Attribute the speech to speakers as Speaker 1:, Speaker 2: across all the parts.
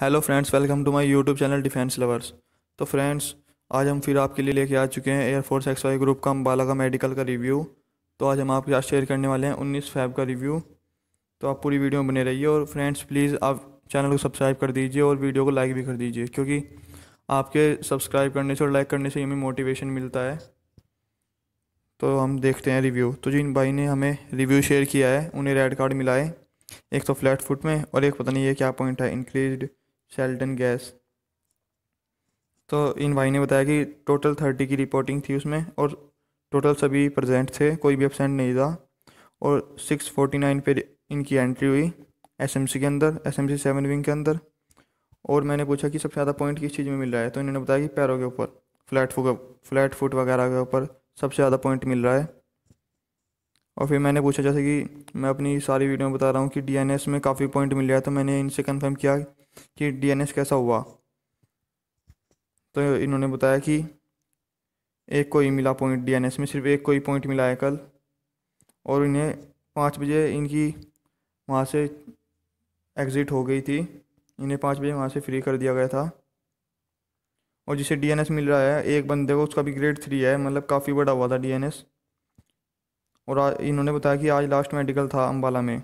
Speaker 1: hello friends welcome to my YouTube channel defence lovers तो friends आज हम फिर आपके लिए लेके आ चुके हैं एयरफोर्स एक्स वाई ग्रुप का अम्बाला का मेडिकल का रिव्यू तो आज हम आपके साथ शेयर करने वाले हैं 19 फैब का रिव्यू तो आप पूरी वीडियो में बने रहिए और फ्रेंड्स प्लीज़ आप चैनल को सब्सक्राइब कर दीजिए और वीडियो को लाइक भी कर दीजिए क्योंकि आपके सब्सक्राइब करने से और लाइक करने से हमें मोटिवेशन मिलता है तो हम देखते हैं रिव्यू तो जिन भाई ने हमें रिव्यू शेयर किया है उन्हें रेड कार्ड मिला है एक तो फ्लैट फुट में और एक पता नहीं है क्या पॉइंट है इंक्रीज्ड शेल्टन गैस तो इन भाई ने बताया कि टोटल थर्टी की रिपोर्टिंग थी उसमें और टोटल सभी प्रेजेंट थे कोई भी एबसेंट नहीं था और सिक्स फोर्टी नाइन पर इनकी एंट्री हुई एसएमसी के अंदर एसएमसी सेवन विंग के अंदर और मैंने पूछा कि सबसे ज़्यादा पॉइंट किस चीज़ में मिल रहा है तो इन्होंने बताया कि पैरों के ऊपर फ्लैट फुट फ्लैट फुट वगैरह के ऊपर सबसे ज़्यादा पॉइंट मिल रहा है और फिर मैंने पूछा जैसे कि मैं अपनी सारी वीडियो में बता रहा हूँ कि डीएनएस में काफ़ी पॉइंट मिल गया तो मैंने इनसे कंफर्म किया कि डीएनएस कैसा हुआ तो इन्होंने बताया कि एक को ही मिला पॉइंट डीएनएस में सिर्फ एक को ही पॉइंट मिला है कल और इन्हें पाँच बजे इनकी वहाँ से एग्ज़िट हो गई थी इन्हें पाँच बजे वहाँ से फ्री कर दिया गया था और जिसे डीएनएस मिल रहा है एक बंदे को उसका भी ग्रेड थ्री है मतलब काफ़ी बड़ा हुआ था डीएनएस और इन्होंने बताया कि आज लास्ट मेडिकल था अम्बाला में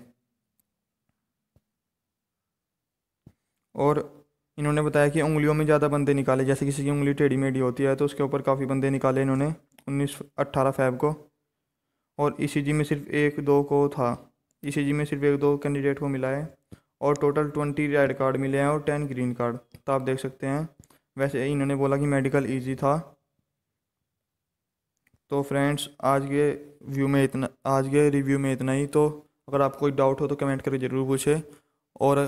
Speaker 1: और इन्होंने बताया कि उंगलियों में ज़्यादा बंदे निकाले जैसे किसी की उंगली टेढ़ी मेढ़ी होती है तो उसके ऊपर काफ़ी बंदे निकाले इन्होंने उन्नीस अट्ठारह फैब को और ई में सिर्फ एक दो को था ई में सिर्फ एक दो कैंडिडेट को मिला है और टोटल ट्वेंटी रेड कार्ड मिले हैं और टेन ग्रीन कार्ड तो आप देख सकते हैं वैसे इन्होंने बोला कि मेडिकल ईजी था तो फ्रेंड्स आज के व्यू में इतना आज के रिव्यू में इतना ही तो अगर आपको कोई डाउट हो तो कमेंट करके ज़रूर पूछे और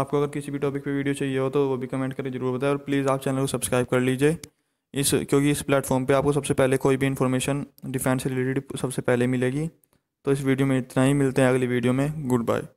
Speaker 1: आपको अगर किसी भी टॉपिक पे वीडियो चाहिए हो तो वो भी कमेंट करके ज़रूर बताएं और प्लीज़ आप चैनल को सब्सक्राइब कर लीजिए इस क्योंकि इस प्लेटफॉर्म पे आपको सबसे पहले कोई भी इन्फॉर्मेशन डिफेंस से रिलेटेड सबसे पहले मिलेगी तो इस वीडियो में इतना ही मिलते हैं अगली वीडियो में गुड बाय